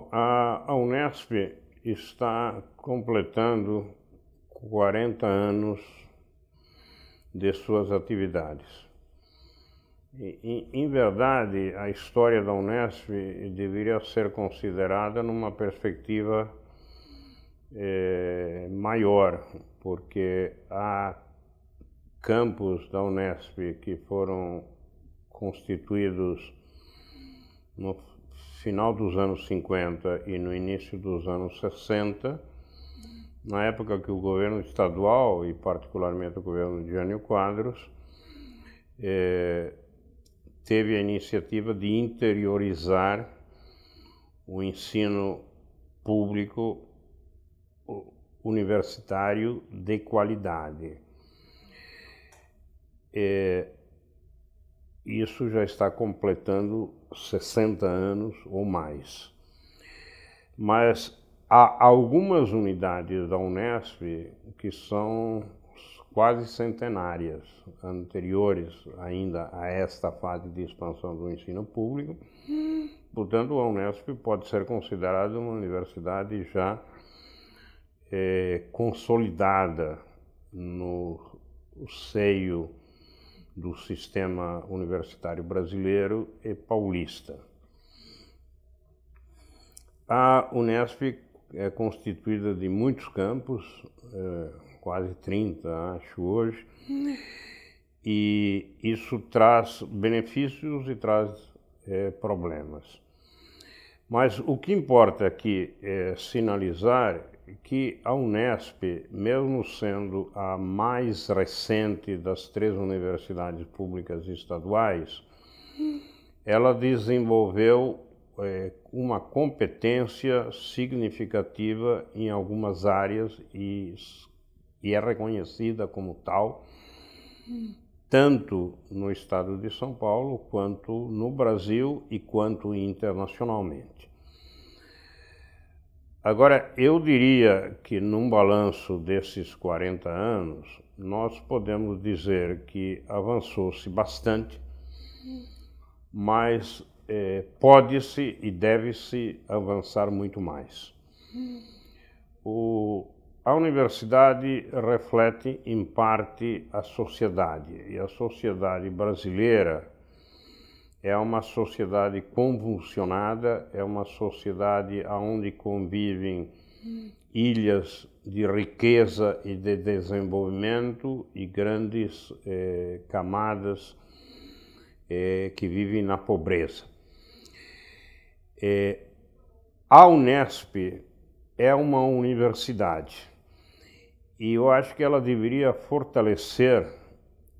Bom, a, Unesp está completando 40 anos de suas atividades. Em, em, verdade, a história da Unesp deveria ser considerada numa perspectiva é, maior, porque há campos da Unesp que foram constituídos no final dos anos 50 e no início dos anos 60, na época que o governo estadual e particularmente o governo de Jânio Quadros eh, teve a iniciativa de interiorizar o ensino público universitário de qualidade. Eh, isso já está completando 60 anos ou mais. Mas há algumas unidades da Unesp que são quase centenárias, anteriores ainda a esta fase de expansão do ensino público. Portanto, a Unesp pode ser considerada uma universidade já é, consolidada no seio do sistema universitário brasileiro e paulista. A Unesp é constituída de muitos campos, eh, quase 30, acho, hoje, e isso traz benefícios e traz eh, problemas. Mas o que importa aqui é sinalizar que a Unesp, mesmo sendo a mais recente das três universidades públicas estaduais, ela desenvolveu é, uma competência significativa em algumas áreas e, e é reconhecida como tal tanto no estado de São Paulo, quanto no Brasil e quanto internacionalmente. Agora, eu diria que num balanço desses 40 anos, nós podemos dizer que avançou-se bastante, mas é, pode-se e deve-se avançar muito mais. O, a universidade reflete, em parte, a sociedade, e a sociedade brasileira é uma sociedade convulsionada, é uma sociedade onde convivem ilhas de riqueza e de desenvolvimento e grandes eh, camadas eh, que vivem na pobreza. Eh, a Unesp é uma universidade e eu acho que ela deveria fortalecer,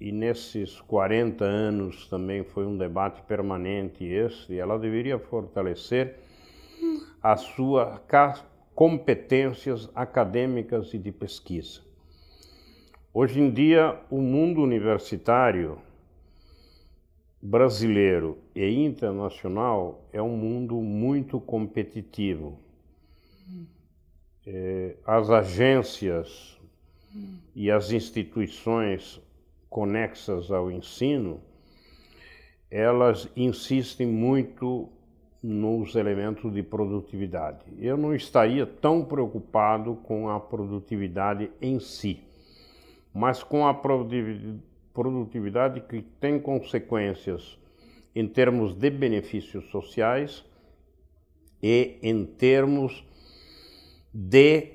e nesses 40 anos também foi um debate permanente esse, ela deveria fortalecer as suas competências acadêmicas e de pesquisa. Hoje em dia, o mundo universitário brasileiro e internacional é um mundo muito competitivo. Hum. Eh, as agências e as instituições conexas ao ensino, elas insistem muito nos elementos de produtividade. Eu não estaria tão preocupado com a produtividade em si, mas com a produtividade que tem consequências em termos de benefícios sociais e em termos de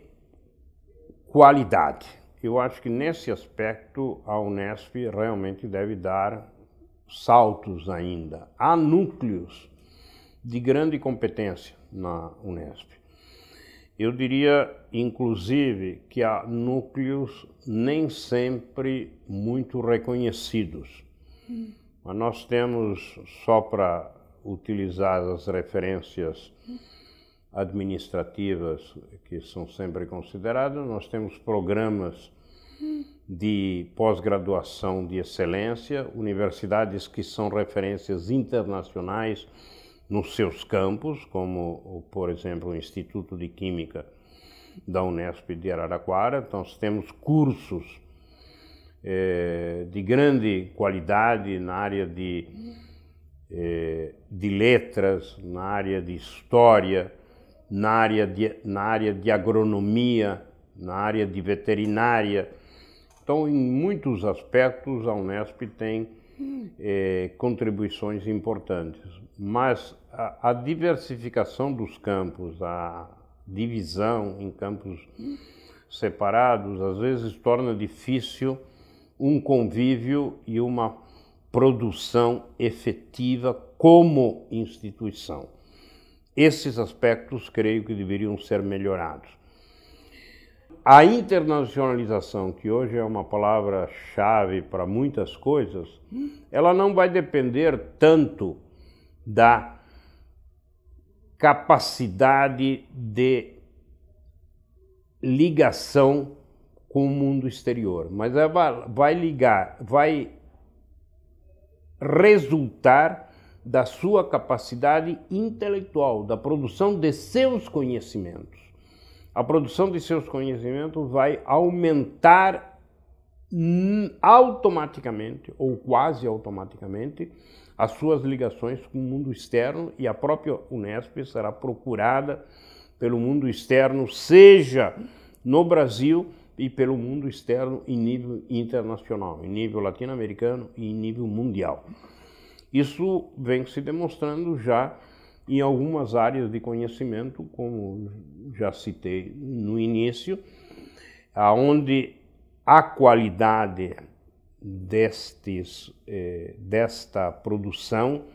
qualidade eu acho que nesse aspecto a Unesp realmente deve dar saltos ainda. Há núcleos de grande competência na Unesp. Eu diria, inclusive, que há núcleos nem sempre muito reconhecidos. Hum. Mas nós temos, só para utilizar as referências administrativas que são sempre consideradas, nós temos programas de pós-graduação de excelência, universidades que são referências internacionais nos seus campos, como, por exemplo, o Instituto de Química da Unesp de Araraquara. Então, temos cursos eh, de grande qualidade na área de, eh, de letras, na área de história, na área de, na área de agronomia, na área de veterinária. Então, em muitos aspectos, a Unesp tem eh, contribuições importantes, mas a, a, diversificação dos campos, a divisão em campos separados, às vezes torna difícil um convívio e uma produção efetiva como instituição. Esses aspectos creio que deveriam ser melhorados. A internacionalização, que hoje é uma palavra-chave para muitas coisas, ela não vai depender tanto da capacidade de ligação com o mundo exterior, mas ela vai ligar, vai resultar da sua capacidade intelectual, da produção de seus conhecimentos. A produção de seus conhecimentos vai aumentar automaticamente ou quase automaticamente as suas ligações com o mundo externo e a própria Unesp será procurada pelo mundo externo, seja no Brasil e pelo mundo externo em nível internacional, em nível latino-americano e em nível mundial. Isso vem se demonstrando já em algumas áreas de conhecimento, como já citei no início, aonde a qualidade destes, eh, desta produção,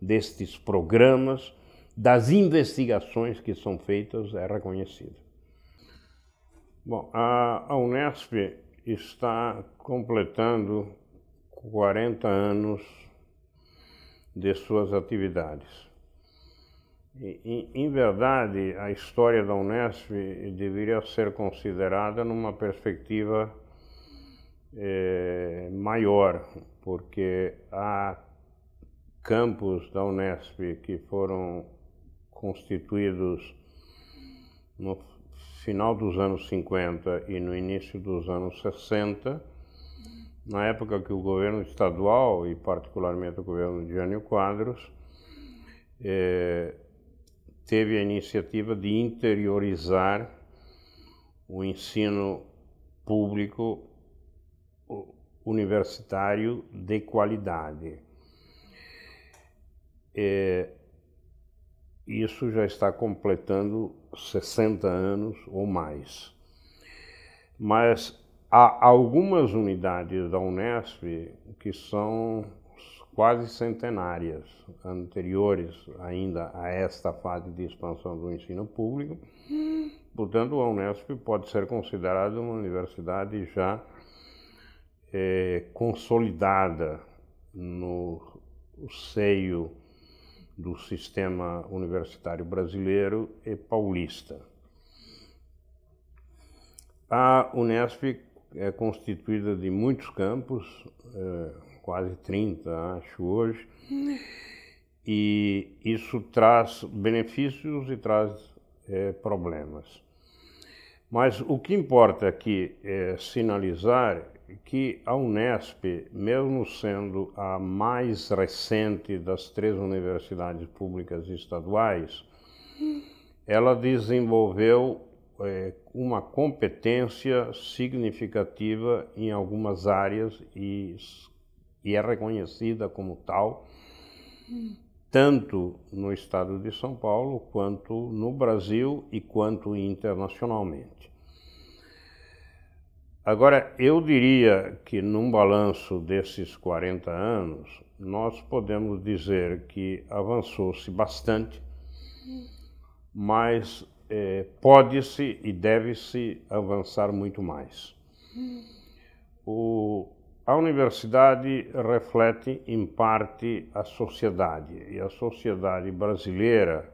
destes programas, das investigações que são feitas é reconhecida. Bom, a Unesp está completando 40 anos de suas atividades. em verdade, a história da Unesp deveria ser considerada numa perspectiva eh, maior, porque há campos da Unesp que foram constituídos no final dos anos 50 e no início dos anos 60 na época que o governo estadual, e particularmente o governo de Jânio Quadros, eh, teve a iniciativa de interiorizar o ensino público universitário de qualidade. Eh, isso já está completando 60 anos ou mais. Mas Há algumas unidades da Unesp que são quase centenárias, anteriores ainda a esta fase de expansão do ensino público. Portanto, a Unesp pode ser considerada uma universidade já é, consolidada no seio do sistema universitário brasileiro e paulista. A Unesp é constituída de muitos campos, é, quase 30, acho, hoje, e isso traz benefícios e traz é, problemas. Mas o que importa aqui é sinalizar que a Unesp, mesmo sendo a mais recente das três universidades públicas estaduais, ela desenvolveu é, uma competência significativa em algumas áreas e, e é reconhecida como tal, tanto no estado de São Paulo, quanto no Brasil e quanto internacionalmente. Agora, eu diria que num balanço desses 40 anos, nós podemos dizer que avançou-se bastante, hum. mas é, pode-se e deve-se avançar muito mais. O, a universidade reflete, em parte, a sociedade, e a sociedade brasileira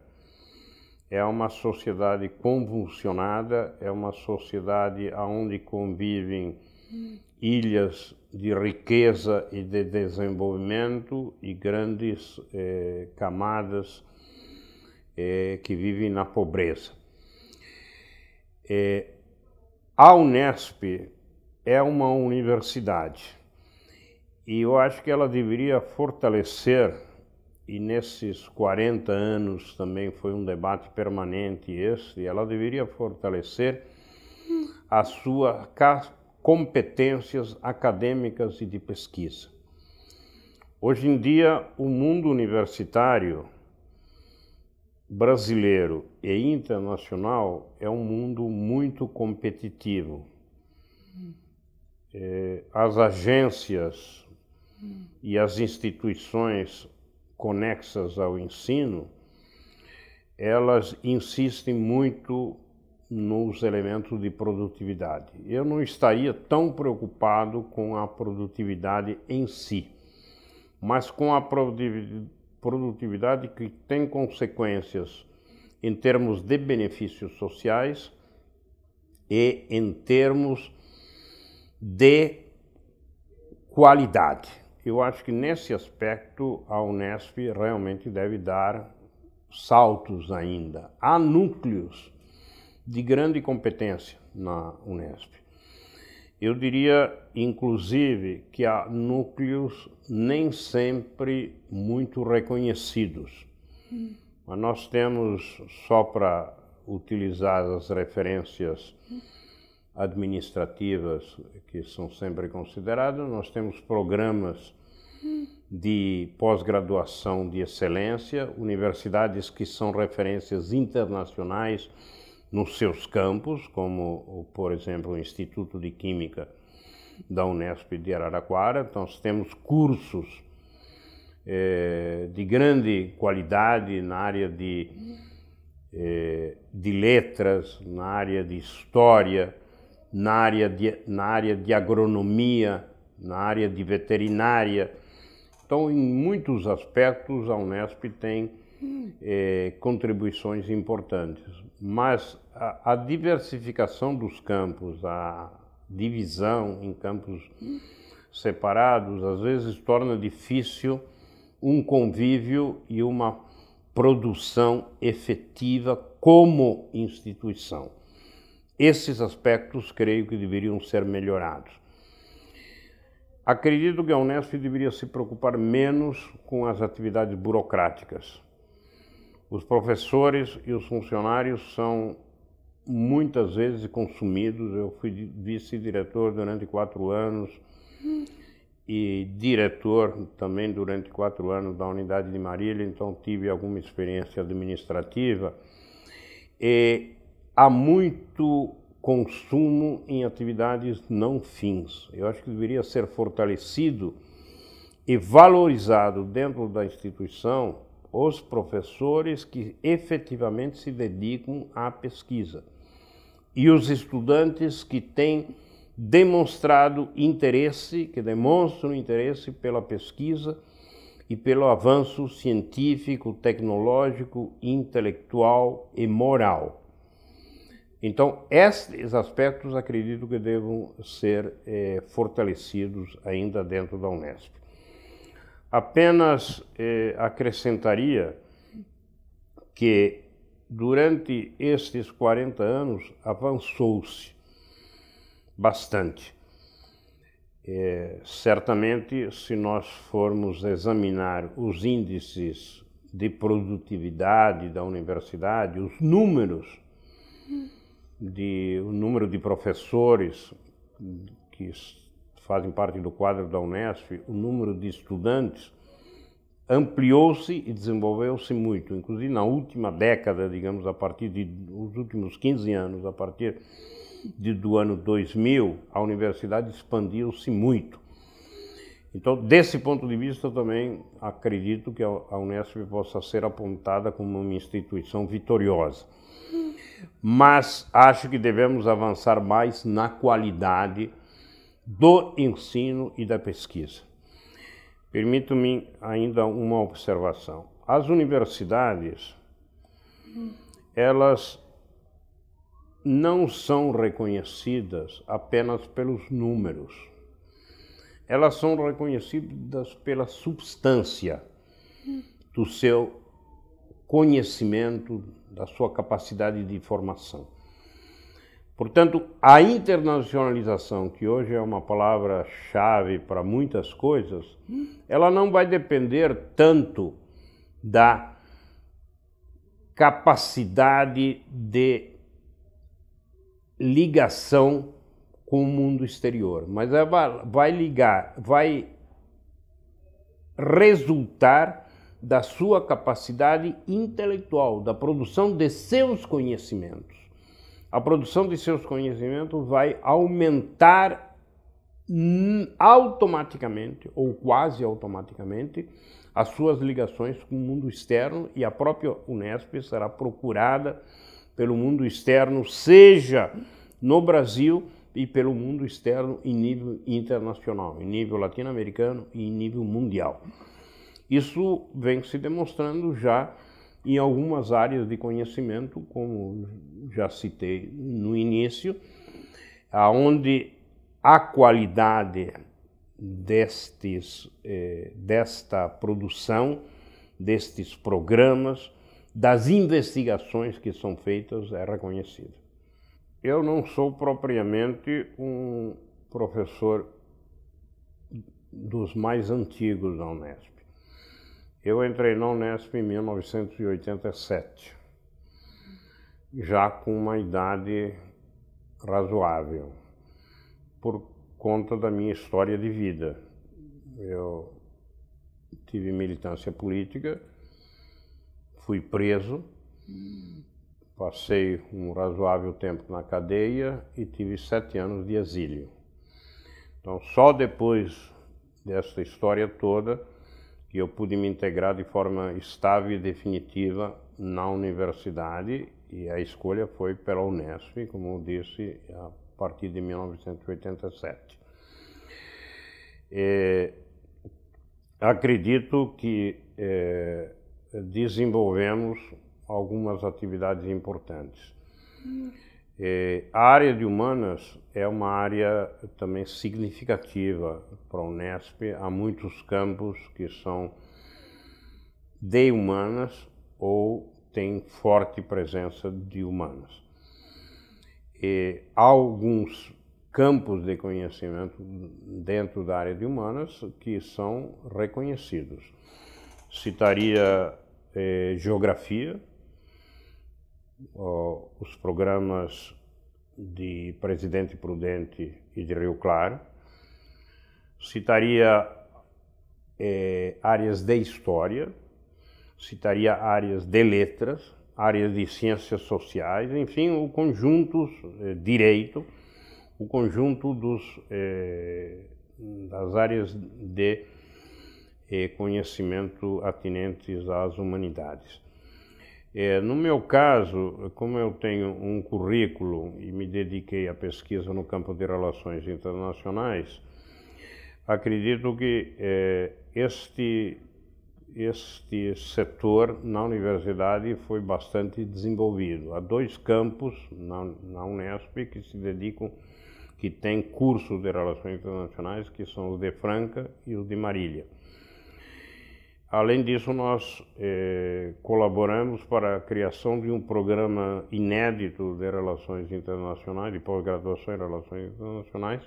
é uma sociedade convulsionada, é uma sociedade onde convivem ilhas de riqueza e de desenvolvimento e grandes eh, camadas eh, que vivem na pobreza. É, a Unesp é uma universidade e eu acho que ela deveria fortalecer, e nesses 40 anos também foi um debate permanente esse, ela deveria fortalecer as suas competências acadêmicas e de pesquisa. Hoje em dia, o mundo universitário brasileiro e internacional é um mundo muito competitivo. É, as agências e as instituições conexas ao ensino, elas insistem muito nos elementos de produtividade. Eu não estaria tão preocupado com a produtividade em si, mas com a produtividade que tem consequências em termos de benefícios sociais e em termos de qualidade. Eu acho que nesse aspecto a Unesp realmente deve dar saltos ainda. Há núcleos de grande competência na Unesp. Eu diria, inclusive, que há núcleos nem sempre muito reconhecidos. Hum. Mas nós temos, só para utilizar as referências administrativas que são sempre consideradas, nós temos programas de pós-graduação de excelência, universidades que são referências internacionais nos seus campos, como, por exemplo, o Instituto de Química da Unesp de Araraquara. Então, temos cursos eh, de grande qualidade na área de, eh, de letras, na área de história, na área de, na área de agronomia, na área de veterinária. Então, em muitos aspectos, a Unesp tem eh, contribuições importantes. Mas a, a diversificação dos campos, a divisão em campos separados, às vezes torna difícil um convívio e uma produção efetiva como instituição. Esses aspectos creio que deveriam ser melhorados. Acredito que a Unesp deveria se preocupar menos com as atividades burocráticas. Os professores e os funcionários são muitas vezes consumidos. Eu fui vice-diretor durante quatro anos e diretor também durante quatro anos da unidade de Marília, então tive alguma experiência administrativa. E há muito consumo em atividades não fins. Eu acho que deveria ser fortalecido e valorizado dentro da instituição os professores que efetivamente se dedicam à pesquisa e os estudantes que têm demonstrado interesse, que demonstram interesse pela pesquisa e pelo avanço científico, tecnológico, intelectual e moral. Então, esses aspectos acredito que devam ser eh, fortalecidos ainda dentro da Unesp. Apenas eh, acrescentaria que durante estes 40 anos avançou-se bastante. É, certamente, se nós formos examinar os índices de produtividade da universidade, os números de o número de professores que fazem parte do quadro da Unesp, o número de estudantes ampliou-se e desenvolveu-se muito, inclusive na última década, digamos, a partir dos últimos 15 anos, a partir de, do ano 2000, a universidade expandiu-se muito. Então, desse ponto de vista, também acredito que a Unesp possa ser apontada como uma instituição vitoriosa. Mas acho que devemos avançar mais na qualidade do ensino e da pesquisa. Permito-me ainda uma observação. As universidades, elas não são reconhecidas apenas pelos números. Elas são reconhecidas pela substância do seu conhecimento, da sua capacidade de formação. Portanto, a internacionalização, que hoje é uma palavra-chave para muitas coisas, ela não vai depender tanto da capacidade de ligação com o mundo exterior, mas ela vai ligar, vai resultar da sua capacidade intelectual, da produção de seus conhecimentos a produção de seus conhecimentos vai aumentar automaticamente ou quase automaticamente as suas ligações com o mundo externo e a própria Unesp será procurada pelo mundo externo, seja no Brasil e pelo mundo externo em nível internacional, em nível latino-americano e em nível mundial. Isso vem se demonstrando já em algumas áreas de conhecimento, como já citei no início, aonde a qualidade destes, eh, desta produção, destes programas, das investigações que são feitas é reconhecida. Eu não sou propriamente um professor dos mais antigos da Unesp. Eu entrei na Unesp em 1987, já com uma idade razoável, por conta da minha história de vida. Eu tive militância política, fui preso, passei um razoável tempo na cadeia e tive sete anos de exílio. Então, só depois dessa história toda eu pude me integrar de forma estável e definitiva na universidade e a escolha foi pela Unesp, como eu disse, a partir de 1987. E, é, acredito que é, desenvolvemos algumas atividades importantes. Hum. É, a área de humanas é uma área também significativa para a Unesp. Há muitos campos que são de humanas ou têm forte presença de humanas. E é, há alguns campos de conhecimento dentro da área de humanas que são reconhecidos. Citaria é, geografia, os programas de Presidente Prudente e de Rio Claro. Citaria eh, áreas de história, citaria áreas de letras, áreas de ciências sociais, enfim, o conjunto eh, direito, o conjunto dos, eh, das áreas de conhecimento atinentes às humanidades. É, no meu caso, como eu tenho um currículo e me dediquei à pesquisa no campo de relações internacionais, acredito que é, este, este setor na universidade foi bastante desenvolvido. Há dois campos na, na Unesp que se dedicam, que têm cursos de relações internacionais, que são o de Franca e o de Marília. Além disso, nós eh, colaboramos para a criação de um programa inédito de relações internacionais, de pós-graduação em relações internacionais,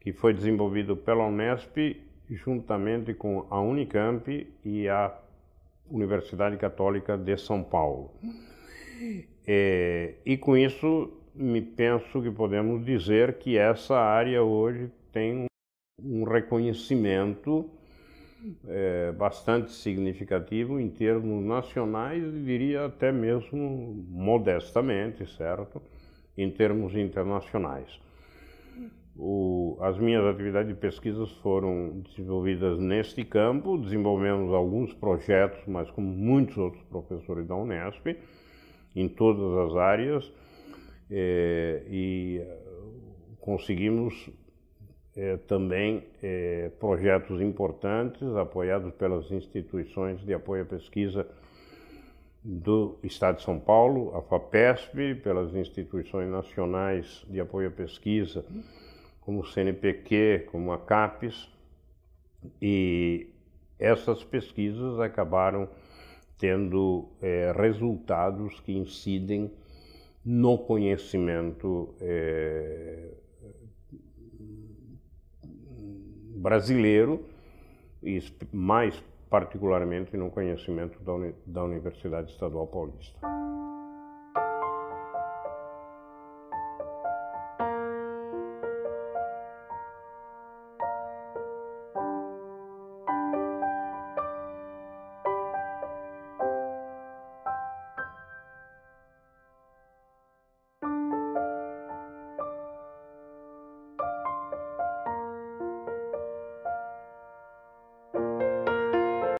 que foi desenvolvido pela Unesp juntamente com a Unicamp e a Universidade Católica de São Paulo. É, e com isso, me penso que podemos dizer que essa área hoje tem um reconhecimento é, bastante significativo em termos nacionais, e diria até mesmo modestamente, certo? Em termos internacionais. O, as minhas atividades de pesquisas foram desenvolvidas neste campo, desenvolvemos alguns projetos, mas como muitos outros professores da Unesp, em todas as áreas, é, e conseguimos é, também é, projetos importantes apoiados pelas instituições de apoio à pesquisa do Estado de São Paulo, a FAPESP, pelas instituições nacionais de apoio à pesquisa, como o CNPq, como a CAPES, e essas pesquisas acabaram tendo é, resultados que incidem no conhecimento brasileiro, e mais particularmente no conhecimento da, Uni da Universidade Estadual Paulista.